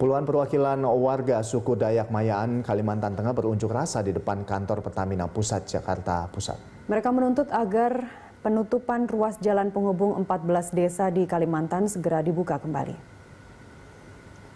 Puluhan perwakilan warga suku Dayak Mayaan, Kalimantan Tengah berunjuk rasa di depan kantor Pertamina Pusat Jakarta Pusat. Mereka menuntut agar penutupan ruas jalan penghubung 14 desa di Kalimantan segera dibuka kembali.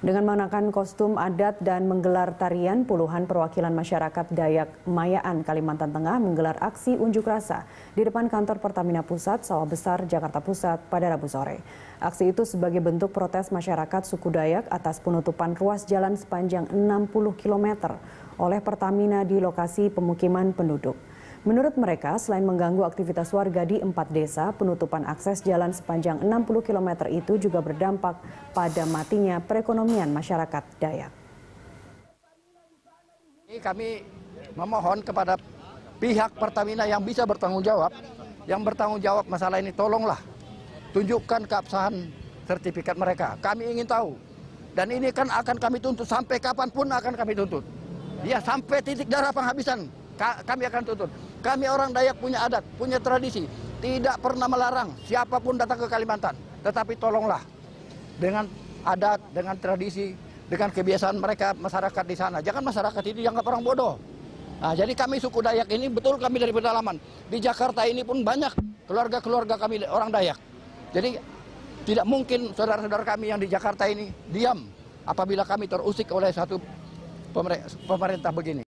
Dengan mengenakan kostum adat dan menggelar tarian, puluhan perwakilan masyarakat Dayak Mayaan Kalimantan Tengah menggelar aksi unjuk rasa di depan kantor Pertamina Pusat, Sawah Besar, Jakarta Pusat pada Rabu sore. Aksi itu sebagai bentuk protes masyarakat suku Dayak atas penutupan ruas jalan sepanjang 60 km oleh Pertamina di lokasi pemukiman penduduk. Menurut mereka, selain mengganggu aktivitas warga di empat desa, penutupan akses jalan sepanjang 60 km itu juga berdampak pada matinya perekonomian masyarakat Dayak. Kami memohon kepada pihak Pertamina yang bisa bertanggung jawab, yang bertanggung jawab masalah ini tolonglah tunjukkan keabsahan sertifikat mereka. Kami ingin tahu. Dan ini kan akan kami tuntut sampai kapanpun akan kami tuntut. Ya sampai titik darah penghabisan kami akan tuntut. Kami orang Dayak punya adat, punya tradisi. Tidak pernah melarang siapapun datang ke Kalimantan. Tetapi tolonglah dengan adat, dengan tradisi, dengan kebiasaan mereka masyarakat di sana. Jangan masyarakat itu dianggap orang bodoh. Nah, jadi kami suku Dayak ini betul kami dari pedalaman. Di Jakarta ini pun banyak keluarga-keluarga kami orang Dayak. Jadi tidak mungkin saudara-saudara kami yang di Jakarta ini diam apabila kami terusik oleh satu pemerintah begini.